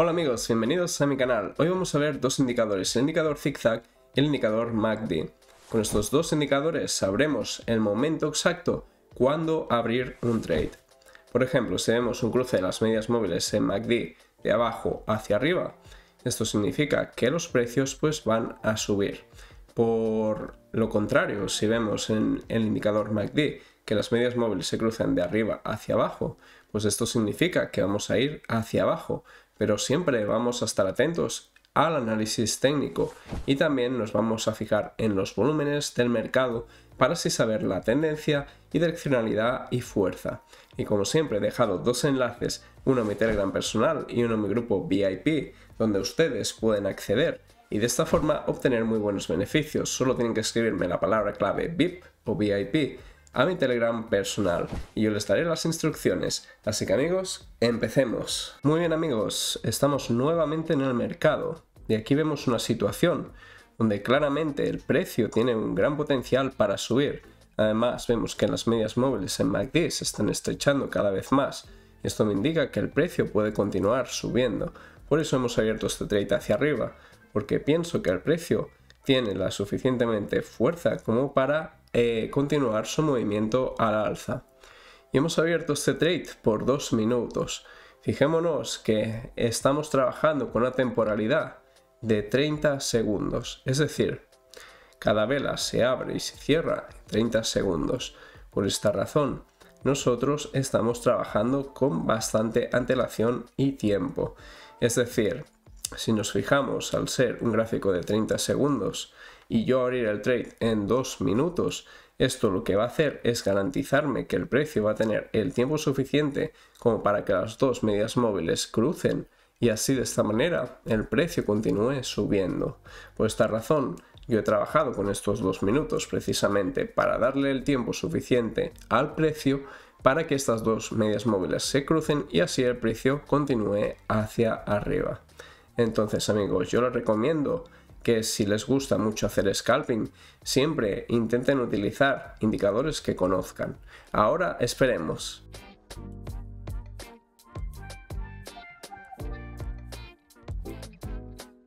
Hola amigos, bienvenidos a mi canal. Hoy vamos a ver dos indicadores, el indicador zigzag y el indicador MACD. Con estos dos indicadores sabremos el momento exacto cuándo abrir un trade. Por ejemplo, si vemos un cruce de las medias móviles en MACD de abajo hacia arriba, esto significa que los precios pues van a subir. Por lo contrario, si vemos en el indicador MACD que las medias móviles se cruzan de arriba hacia abajo, pues esto significa que vamos a ir hacia abajo, pero siempre vamos a estar atentos al análisis técnico y también nos vamos a fijar en los volúmenes del mercado para así saber la tendencia y direccionalidad y fuerza. Y como siempre he dejado dos enlaces, uno a mi Telegram personal y uno a mi grupo VIP, donde ustedes pueden acceder y de esta forma obtener muy buenos beneficios. Solo tienen que escribirme la palabra clave VIP o VIP a mi Telegram personal y yo les daré las instrucciones. Así que amigos, empecemos. Muy bien amigos, estamos nuevamente en el mercado y aquí vemos una situación donde claramente el precio tiene un gran potencial para subir. Además vemos que las medias móviles en MACD se están estrechando cada vez más. Esto me indica que el precio puede continuar subiendo. Por eso hemos abierto este trade hacia arriba, porque pienso que el precio tiene la suficientemente fuerza como para eh, continuar su movimiento al alza. Y hemos abierto este trade por dos minutos. Fijémonos que estamos trabajando con una temporalidad de 30 segundos, es decir, cada vela se abre y se cierra en 30 segundos. Por esta razón, nosotros estamos trabajando con bastante antelación y tiempo. Es decir, si nos fijamos al ser un gráfico de 30 segundos y yo abrir el trade en dos minutos. Esto lo que va a hacer es garantizarme que el precio va a tener el tiempo suficiente como para que las dos medias móviles crucen y así de esta manera el precio continúe subiendo. Por esta razón yo he trabajado con estos dos minutos precisamente para darle el tiempo suficiente al precio para que estas dos medias móviles se crucen y así el precio continúe hacia arriba. Entonces amigos, yo les recomiendo que si les gusta mucho hacer scalping, siempre intenten utilizar indicadores que conozcan. Ahora esperemos.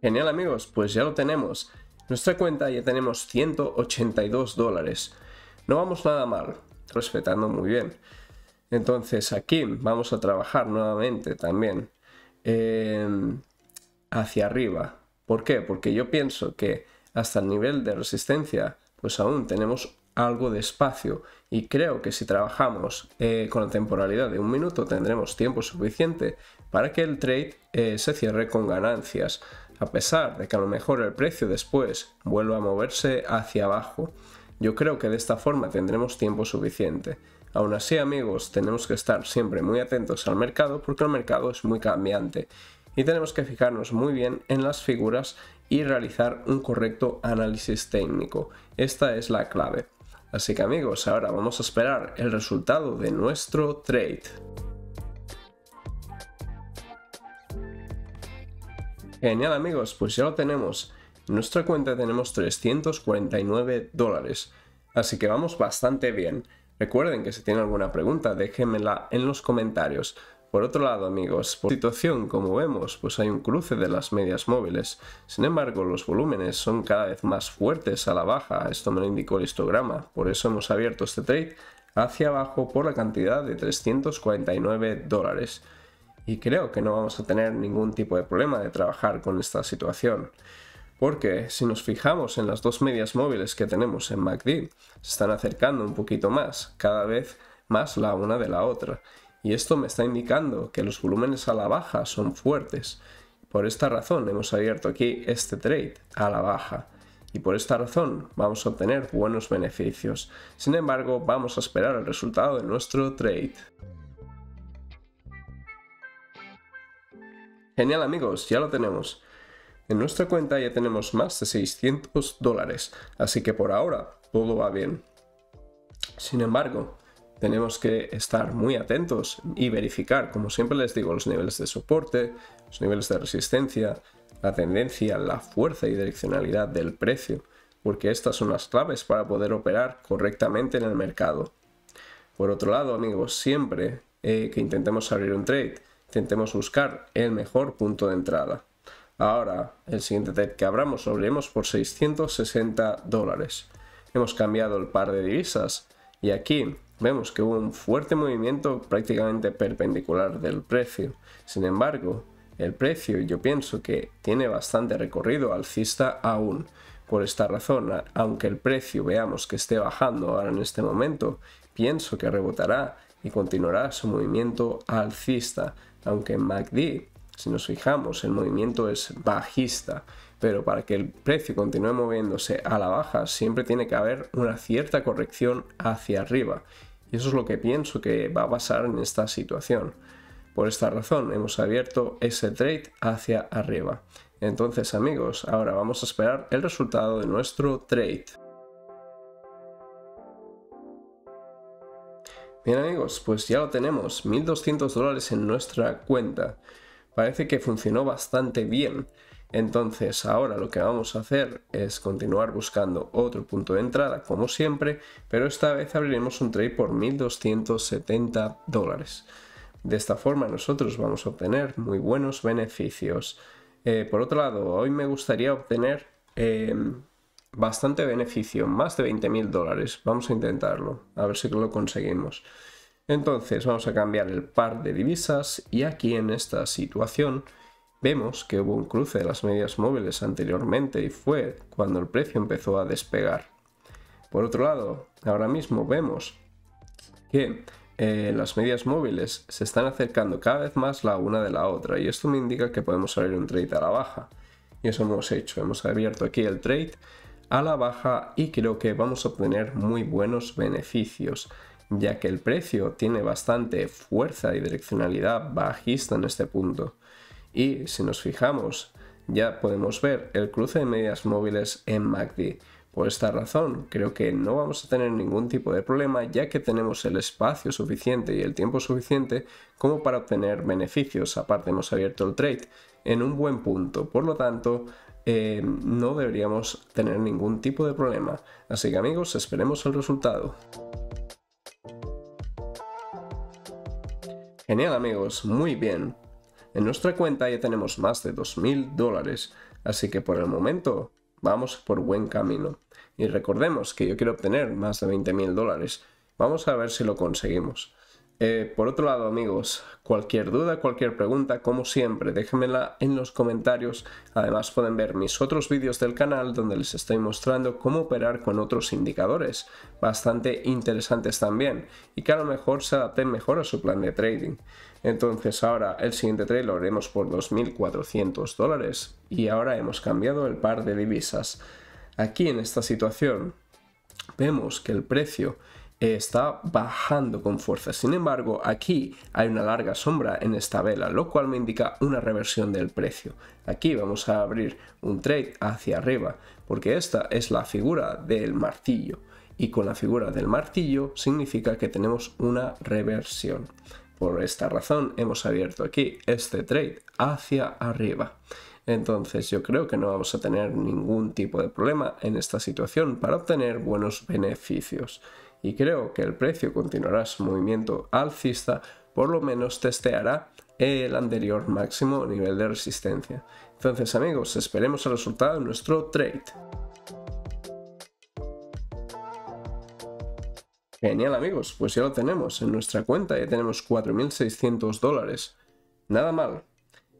Genial amigos, pues ya lo tenemos. Nuestra cuenta ya tenemos 182 dólares. No vamos nada mal, respetando muy bien. Entonces aquí vamos a trabajar nuevamente también eh, hacia arriba. ¿Por qué? Porque yo pienso que hasta el nivel de resistencia, pues aún tenemos algo de espacio y creo que si trabajamos eh, con la temporalidad de un minuto tendremos tiempo suficiente para que el trade eh, se cierre con ganancias a pesar de que a lo mejor el precio después vuelva a moverse hacia abajo yo creo que de esta forma tendremos tiempo suficiente aún así amigos tenemos que estar siempre muy atentos al mercado porque el mercado es muy cambiante y tenemos que fijarnos muy bien en las figuras y realizar un correcto análisis técnico. Esta es la clave. Así que amigos, ahora vamos a esperar el resultado de nuestro trade. Genial amigos, pues ya lo tenemos. En nuestra cuenta tenemos 349 dólares, así que vamos bastante bien. Recuerden que si tienen alguna pregunta déjenmela en los comentarios. Por otro lado, amigos, por situación, como vemos, pues hay un cruce de las medias móviles. Sin embargo, los volúmenes son cada vez más fuertes a la baja, esto me lo indicó el histograma, por eso hemos abierto este trade hacia abajo por la cantidad de 349 dólares. Y creo que no vamos a tener ningún tipo de problema de trabajar con esta situación. Porque si nos fijamos en las dos medias móviles que tenemos en MACD, se están acercando un poquito más, cada vez más la una de la otra y esto me está indicando que los volúmenes a la baja son fuertes. Por esta razón hemos abierto aquí este trade a la baja y por esta razón vamos a obtener buenos beneficios. Sin embargo, vamos a esperar el resultado de nuestro trade. Genial amigos, ya lo tenemos. En nuestra cuenta ya tenemos más de 600 dólares, así que por ahora todo va bien. Sin embargo, tenemos que estar muy atentos y verificar, como siempre les digo, los niveles de soporte, los niveles de resistencia, la tendencia, la fuerza y direccionalidad del precio, porque estas son las claves para poder operar correctamente en el mercado. Por otro lado, amigos, siempre eh, que intentemos abrir un trade, intentemos buscar el mejor punto de entrada. Ahora, el siguiente trade que abramos lo abriremos por 660 dólares. Hemos cambiado el par de divisas y aquí vemos que hubo un fuerte movimiento prácticamente perpendicular del precio. Sin embargo, el precio yo pienso que tiene bastante recorrido alcista aún. Por esta razón, aunque el precio veamos que esté bajando ahora en este momento, pienso que rebotará y continuará su movimiento alcista, aunque en MACD, si nos fijamos, el movimiento es bajista, pero para que el precio continúe moviéndose a la baja siempre tiene que haber una cierta corrección hacia arriba y eso es lo que pienso que va a pasar en esta situación. Por esta razón hemos abierto ese trade hacia arriba. Entonces amigos, ahora vamos a esperar el resultado de nuestro trade. Bien amigos, pues ya lo tenemos, 1200 dólares en nuestra cuenta. Parece que funcionó bastante bien. Entonces ahora lo que vamos a hacer es continuar buscando otro punto de entrada como siempre, pero esta vez abriremos un trade por 1270 dólares. De esta forma nosotros vamos a obtener muy buenos beneficios. Eh, por otro lado, hoy me gustaría obtener eh, bastante beneficio, más de 20.000 dólares. Vamos a intentarlo, a ver si lo conseguimos. Entonces vamos a cambiar el par de divisas y aquí en esta situación Vemos que hubo un cruce de las medias móviles anteriormente y fue cuando el precio empezó a despegar. Por otro lado, ahora mismo vemos que eh, las medias móviles se están acercando cada vez más la una de la otra y esto me indica que podemos abrir un trade a la baja. Y eso hemos hecho, hemos abierto aquí el trade a la baja y creo que vamos a obtener muy buenos beneficios ya que el precio tiene bastante fuerza y direccionalidad bajista en este punto. Y si nos fijamos, ya podemos ver el cruce de medias móviles en MACD. Por esta razón, creo que no vamos a tener ningún tipo de problema ya que tenemos el espacio suficiente y el tiempo suficiente como para obtener beneficios. Aparte hemos abierto el trade en un buen punto, por lo tanto eh, no deberíamos tener ningún tipo de problema. Así que amigos, esperemos el resultado. Genial amigos, muy bien. En nuestra cuenta ya tenemos más de 2.000 dólares, así que por el momento vamos por buen camino. Y recordemos que yo quiero obtener más de 20.000 dólares. Vamos a ver si lo conseguimos. Eh, por otro lado, amigos, cualquier duda, cualquier pregunta, como siempre, déjenmela en los comentarios. Además, pueden ver mis otros vídeos del canal donde les estoy mostrando cómo operar con otros indicadores, bastante interesantes también, y que a lo mejor se adapten mejor a su plan de trading. Entonces ahora el siguiente trade lo haremos por 2.400 dólares y ahora hemos cambiado el par de divisas. Aquí en esta situación vemos que el precio está bajando con fuerza. Sin embargo, aquí hay una larga sombra en esta vela, lo cual me indica una reversión del precio. Aquí vamos a abrir un trade hacia arriba, porque esta es la figura del martillo. Y con la figura del martillo significa que tenemos una reversión. Por esta razón hemos abierto aquí este trade hacia arriba. Entonces yo creo que no vamos a tener ningún tipo de problema en esta situación para obtener buenos beneficios. Y creo que el precio continuará su movimiento alcista, por lo menos testeará el anterior máximo nivel de resistencia. Entonces amigos, esperemos el resultado de nuestro trade. Genial amigos, pues ya lo tenemos en nuestra cuenta, ya tenemos 4.600 dólares. Nada mal.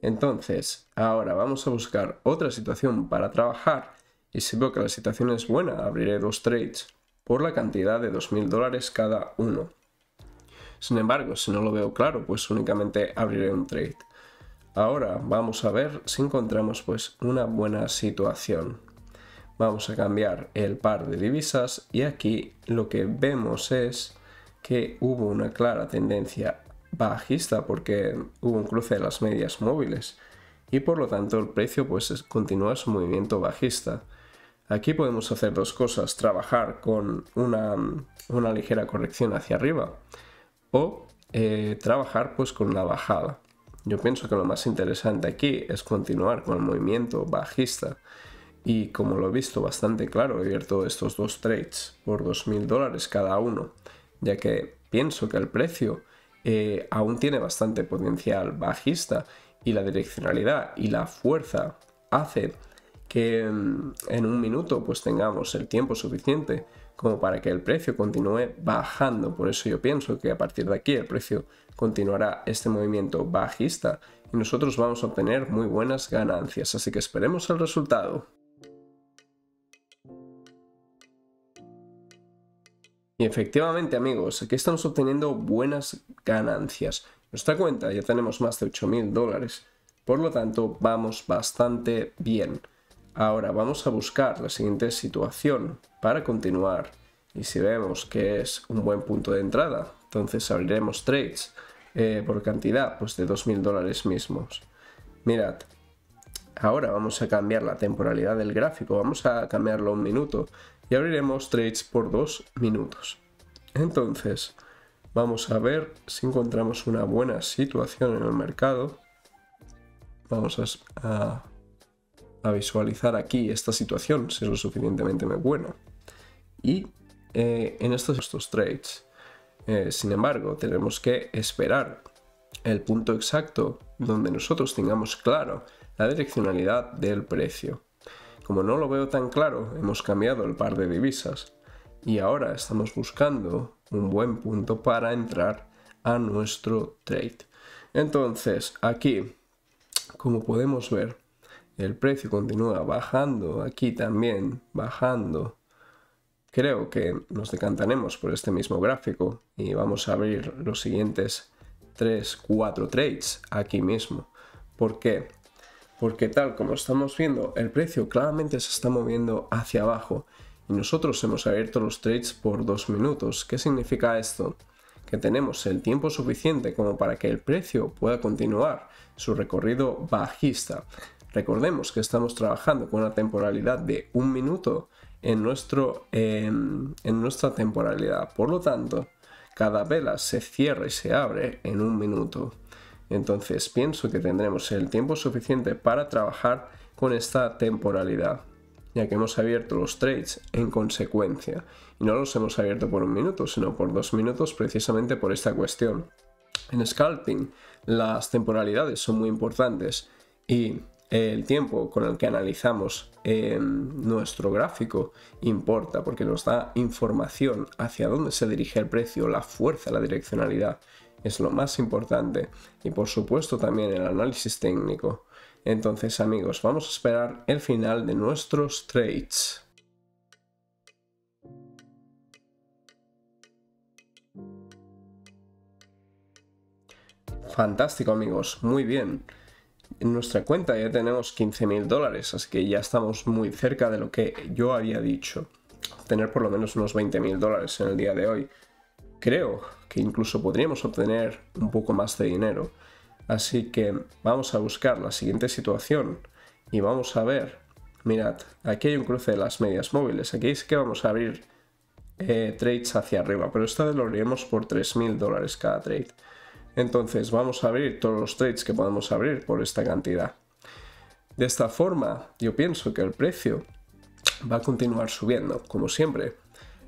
Entonces, ahora vamos a buscar otra situación para trabajar y si veo que la situación es buena, abriré dos trades por la cantidad de 2.000 dólares cada uno. Sin embargo, si no lo veo claro, pues únicamente abriré un trade. Ahora vamos a ver si encontramos pues una buena situación vamos a cambiar el par de divisas y aquí lo que vemos es que hubo una clara tendencia bajista porque hubo un cruce de las medias móviles y por lo tanto el precio pues continúa su movimiento bajista. Aquí podemos hacer dos cosas, trabajar con una, ligera corrección hacia arriba o eh, trabajar pues con la bajada. Yo pienso que lo más interesante aquí es continuar con el movimiento bajista y como lo he visto bastante claro, he abierto estos dos trades por 2.000 dólares cada uno, ya que pienso que el precio eh, aún tiene bastante potencial bajista y la direccionalidad y la fuerza hace que mm, en un minuto pues tengamos el tiempo suficiente como para que el precio continúe bajando. Por eso yo pienso que a partir de aquí el precio continuará este movimiento bajista y nosotros vamos a obtener muy buenas ganancias. Así que esperemos el resultado. Y efectivamente, amigos, aquí estamos obteniendo buenas ganancias. Nuestra cuenta ya tenemos más de 8.000 dólares. Por lo tanto, vamos bastante bien. Ahora vamos a buscar la siguiente situación para continuar. Y si vemos que es un buen punto de entrada, entonces abriremos trades eh, por cantidad pues de 2.000 dólares mismos. Mirad, ahora vamos a cambiar la temporalidad del gráfico, vamos a cambiarlo un minuto y abriremos trades por dos minutos. Entonces, vamos a ver si encontramos una buena situación en el mercado. Vamos a, visualizar aquí esta situación, si es lo suficientemente buena. Y eh, en estos, estos trades, eh, sin embargo, tenemos que esperar el punto exacto donde nosotros tengamos claro la direccionalidad del precio. Como no lo veo tan claro, hemos cambiado el par de divisas y ahora estamos buscando un buen punto para entrar a nuestro trade. Entonces, aquí, como podemos ver, el precio continúa bajando, aquí también bajando. Creo que nos decantaremos por este mismo gráfico y vamos a abrir los siguientes 3, 4 trades aquí mismo. ¿Por qué? porque tal como estamos viendo, el precio claramente se está moviendo hacia abajo y nosotros hemos abierto los trades por dos minutos. ¿Qué significa esto? Que tenemos el tiempo suficiente como para que el precio pueda continuar su recorrido bajista. Recordemos que estamos trabajando con una temporalidad de un minuto en, nuestro, en nuestra temporalidad. Por lo tanto, cada vela se cierra y se abre en un minuto. Entonces pienso que tendremos el tiempo suficiente para trabajar con esta temporalidad, ya que hemos abierto los trades en consecuencia, y no los hemos abierto por un minuto, sino por dos minutos precisamente por esta cuestión. En scalping las temporalidades son muy importantes y el tiempo con el que analizamos em, nuestro gráfico importa porque nos da información hacia dónde se dirige el precio, la fuerza, la direccionalidad es lo más importante y por supuesto también el análisis técnico. Entonces amigos, vamos a esperar el final de nuestros trades. Fantástico amigos, muy bien. En nuestra cuenta ya tenemos mil dólares, así que ya estamos muy cerca de lo que yo había dicho. Tener por lo menos unos mil dólares en el día de hoy creo que incluso podríamos obtener un poco más de dinero. Así que vamos a buscar la siguiente situación y vamos a ver. Mirad, aquí hay un cruce de las medias móviles. Aquí es que vamos a abrir eh, trades hacia arriba, pero esta vez lo abriremos por 3.000 dólares cada trade. Entonces vamos a abrir todos los trades que podemos abrir por esta cantidad. De esta forma, yo pienso que el precio va a continuar subiendo, como siempre.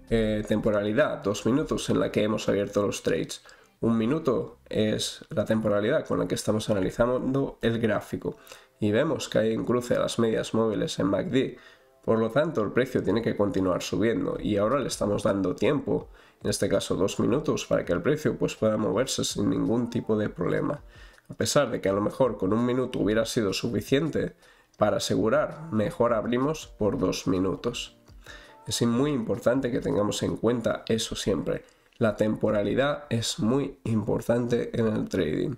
Eh, temporalidad, dos minutos en la que hemos abierto los trades. Un minuto es la temporalidad con la que estamos analizando el gráfico y vemos que hay un cruce a las medias móviles en MACD. Por lo tanto, el precio tiene que continuar subiendo y ahora le estamos dando tiempo, en este caso dos minutos, para que el precio pues, pueda moverse sin ningún tipo de problema. A pesar de que a lo mejor con un minuto hubiera sido suficiente para asegurar, mejor abrimos por dos minutos. Es muy importante que tengamos en cuenta eso siempre. La temporalidad es muy importante en el trading.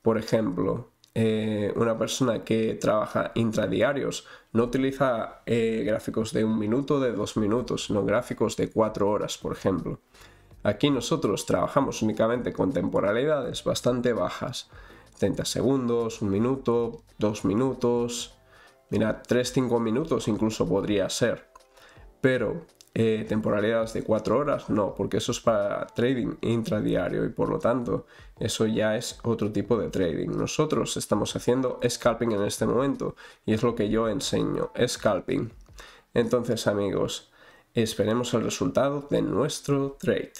Por ejemplo, eh, una persona que trabaja intradiarios no utiliza eh, gráficos de un minuto, de dos minutos, sino gráficos de cuatro horas, por ejemplo. Aquí nosotros trabajamos únicamente con temporalidades bastante bajas. 30 segundos, un minuto, dos minutos, mira, 3-5 minutos incluso podría ser pero eh, temporalidades de 4 horas, no, porque eso es para trading intradiario y por lo tanto eso ya es otro tipo de trading. Nosotros estamos haciendo scalping en este momento y es lo que yo enseño, scalping. Entonces amigos, esperemos el resultado de nuestro trade.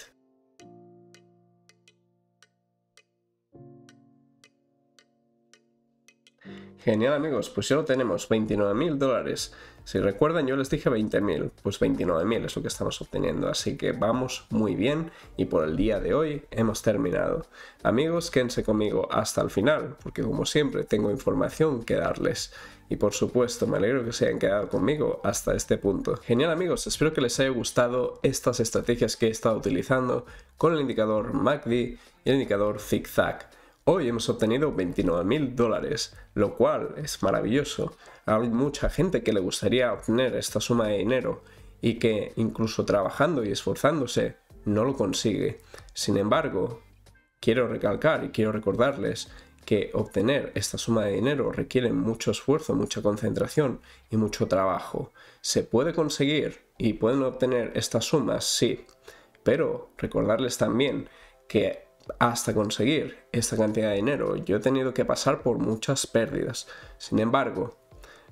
Genial amigos, pues ya lo tenemos, 29.000 dólares. Si recuerdan, yo les dije 20.000, pues 29.000 es lo que estamos obteniendo, así que vamos muy bien y por el día de hoy hemos terminado. Amigos, quédense conmigo hasta el final, porque como siempre tengo información que darles. Y por supuesto, me alegro que se hayan quedado conmigo hasta este punto. Genial amigos, espero que les haya gustado estas estrategias que he estado utilizando con el indicador MACD y el indicador ZigZag. Hoy hemos obtenido 29.000 dólares, lo cual es maravilloso. Hay mucha gente que le gustaría obtener esta suma de dinero y que incluso trabajando y esforzándose no lo consigue. Sin embargo, quiero recalcar y quiero recordarles que obtener esta suma de dinero requiere mucho esfuerzo, mucha concentración y mucho trabajo. Se puede conseguir y pueden obtener estas sumas, sí, pero recordarles también que hasta conseguir esta cantidad de dinero. Yo he tenido que pasar por muchas pérdidas. Sin embargo,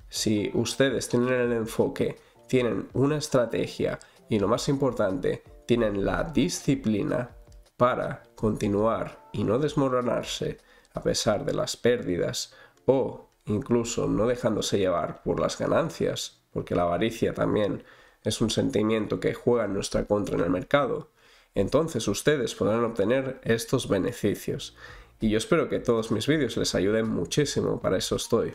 si ustedes tienen el enfoque, tienen una estrategia y lo más importante, tienen la disciplina para continuar y no desmoronarse a pesar de las pérdidas o incluso no dejándose llevar por las ganancias, porque la avaricia también es un sentimiento que juega en nuestra contra en el mercado entonces ustedes podrán obtener estos beneficios. Y yo espero que todos mis vídeos les ayuden muchísimo, para eso estoy.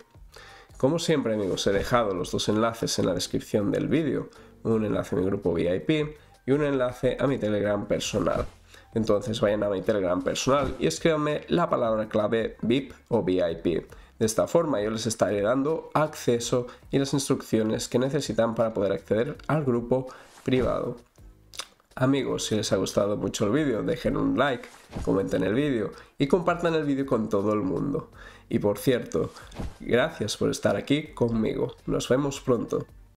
Como siempre amigos, he dejado los dos enlaces en la descripción del vídeo, un enlace a mi grupo VIP y un enlace a mi Telegram personal. Entonces vayan a mi Telegram personal y escríbanme la palabra clave VIP o VIP. De esta forma yo les estaré dando acceso y las instrucciones que necesitan para poder acceder al grupo privado. Amigos, si les ha gustado mucho el vídeo, dejen un like, comenten el vídeo y compartan el vídeo con todo el mundo. Y por cierto, gracias por estar aquí conmigo. Nos vemos pronto.